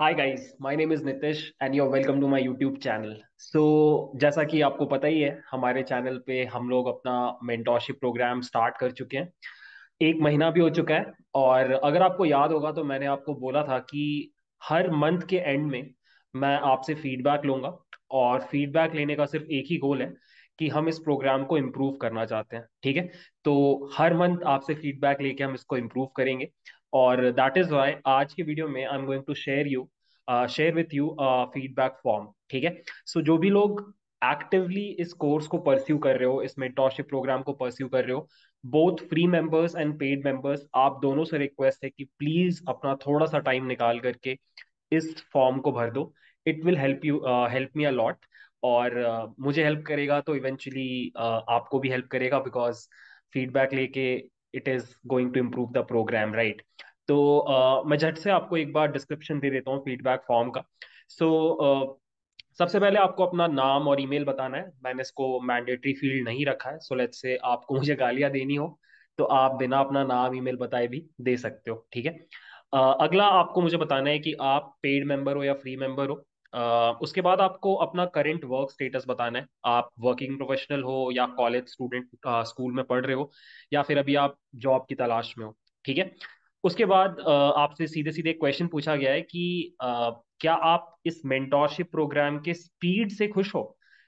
hi guys my name is Nitish and you welcome to my YouTube channel so जैसा कि आपको पता ही है हमारे चैनल पे हम लोग अपना मेंटोरशिप प्रोग्राम स्टार्ट कर चुके हैं एक महीना भी हो चुका है और अगर आपको याद होगा तो मैंने आपको बोला था कि हर मंथ के एंड में मैं आपसे फीडबैक लूंगा और फीडबैक लेने का सिर्फ एक ही गोल है कि हम इस प्रोग्राम को इम्प्रूव करना चाहते हैं ठीक है तो हर मंथ आपसे फीडबैक लेके हम इसको इम्प्रूव करेंगे और दैट इज वाई आज के वीडियो में I am going to share you share with you feedback form ठीक है सो जो भी लोग एक्टिवली इस कोर्स को परस्यू कर रहे हो इस मेंटोरशिप प्रोग्राम को परस्यू कर रहे हो both free members and paid members आप दोनों से रिक्वेस्ट है कि प्लीज अपना थोड़ा सा टाइम निकाल करके इस फॉर्म को भर दो it will help you help me a lot और uh, मुझे हेल्प करेगा तो इवेंचुअली uh, आपको भी हेल्प करेगा बिकॉज फीडबैक लेके it is going to improve the programme right तो uh, मैं झट से आपको एक बार डिस्क्रिप्शन दे देता हूँ फीडबैक फॉर्म का सो so, uh, सबसे पहले आपको अपना नाम और ईमेल बताना है मैंने इसको मैंडेटरी फील्ड नहीं रखा है सो so लेट्स से आपको मुझे गालियाँ देनी हो तो आप बिना अपना नाम ईमेल बताए भी दे सकते हो ठीक है uh, अगला आपको मुझे बताना है कि आप पेड मेंबर हो या फ्री मेंबर हो उसके बाद आपको अपना करेंट वर्क स्टेटस बताना है आप वर्किंग प्रोफेशनल हो या कॉलेज स्टूडेंट स्कूल में पढ़ रहे हो या फिर अभी आप जॉब की तलाश में हो ठीक है उसके बाद uh, आपसे सीधे सीधे क्वेश्चन पूछा गया है कि uh, क्या आप इस मेंटोरशिप प्रोग्राम के स्पीड से खुश हो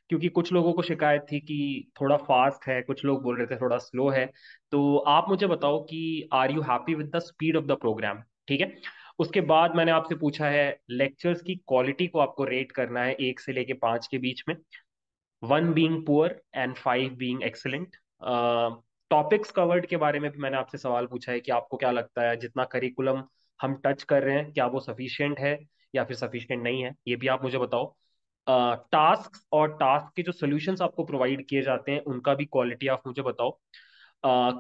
क्योंकि कुछ लोगों को शिकायत थी कि थोड़ा फास्ट है कुछ लोग बोल रहे थे थोड़ा स्लो है तो आप मुझे बताओ कि are you happy with the speed of the programme ठीक है उसके बाद मैंने आपसे पूछा है लेक्चर्स की क्वालिटी को आपको रेट करना है एक से लेके पांच के बीच में one being poor and five being excellent topics covered के बारे में भी मैंने आपसे सवाल पूछा है कि आपको क्या लगता है जितना करिकुलम हम टच कर रहे हैं क्या वो सफिशियंट है या फिर सफिशियंट नहीं है ये भी आप मुझे बताओ टास्क uh, और टास्क के जो सोल्यूशन आपको प्रोवाइड किए जाते हैं उनका भी क्वालिटी आप मुझे बताओ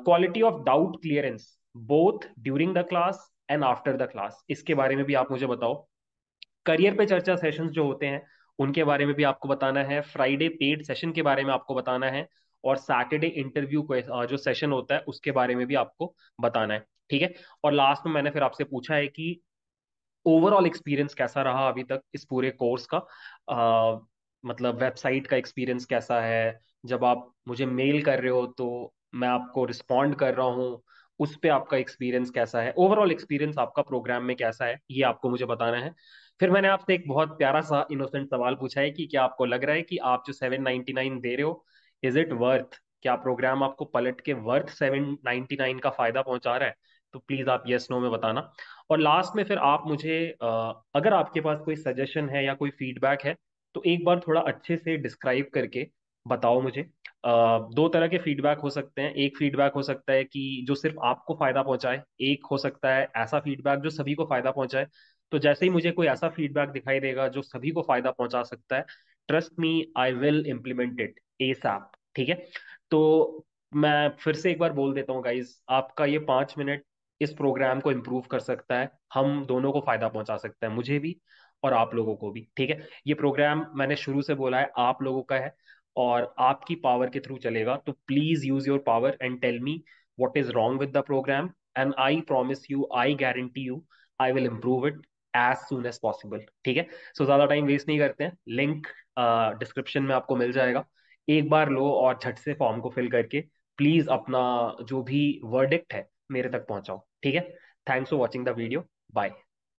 quality of doubt clearance both during the class and after the class इसके बारे में भी आप मुझे बताओ करियर पे चर्चा सेशन जो होते हैं उनके बारे में भी आपको बताना है फ्राइडे पेड सेशन के बारे में आपको बताना है और सैटरडे इंटरव्यू जो सेशन होता है उसके बारे में भी आपको बताना है ठीक है और लास्ट में मैंने फिर आपसे पूछा है कि ओवरऑल एक्सपीरियंस कैसा रहा अभी तक इस पूरे कोर्स का आ, मतलब वेबसाइट का एक्सपीरियंस कैसा है जब आप मुझे मेल कर रहे हो तो मैं आपको रिस्पॉन्ड कर रहा हूँ उस पर आपका एक्सपीरियंस कैसा है ओवरऑल एक्सपीरियंस आपका प्रोग्राम में कैसा है ये आपको मुझे बताना है फिर मैंने आपसे एक बहुत प्यारा सा इनोसेंट सवाल पूछा है कि क्या आपको लग रहा है कि आप जो सेवन नाइनटी नाइन दे रहे हो इज इट वर्थ क्या प्रोग्राम आपको पलट के वर्थ सेवन नाइनटी नाइन का फायदा पहुंचा रहा है तो प्लीज आप यस नो में बताना और लास्ट में फिर आप मुझे अगर आपके पास कोई सजेशन है या कोई फीडबैक है तो एक बार थोड़ा अच्छे से डिस्क्राइब करके बताओ मुझे दो तरह के फीडबैक हो सकते हैं एक फीडबैक हो सकता है कि जो सिर्फ आपको फायदा पहुंचाए एक हो सकता है ऐसा फीडबैक जो सभी को फायदा पहुंचाए तो जैसे ही मुझे कोई ऐसा फीडबैक दिखाई देगा जो सभी को फायदा पहुंचा सकता है trust me I will implement it ए ठीक है तो मैं फिर से एक बार बोल देता हूँ गाइज आपका ये पांच मिनट इस प्रोग्राम को इम्प्रूव कर सकता है हम दोनों को फायदा पहुंचा सकता है मुझे भी और आप लोगों को भी ठीक है ये प्रोग्राम मैंने शुरू से बोला है आप लोगों का है और आपकी पावर के थ्रू चलेगा तो please use your power and tell me what is wrong with the program and I promise you I guarantee you I will improve it as soon as possible ठीक है सो ज्यादा टाइम वेस्ट नहीं करते हैं link description uh, में आपको मिल जाएगा एक बार लो और झट से फॉर्म को फिल करके प्लीज अपना जो भी वर्डिक्ट है मेरे तक पहुंचाओ ठीक है thanks for watching the video bye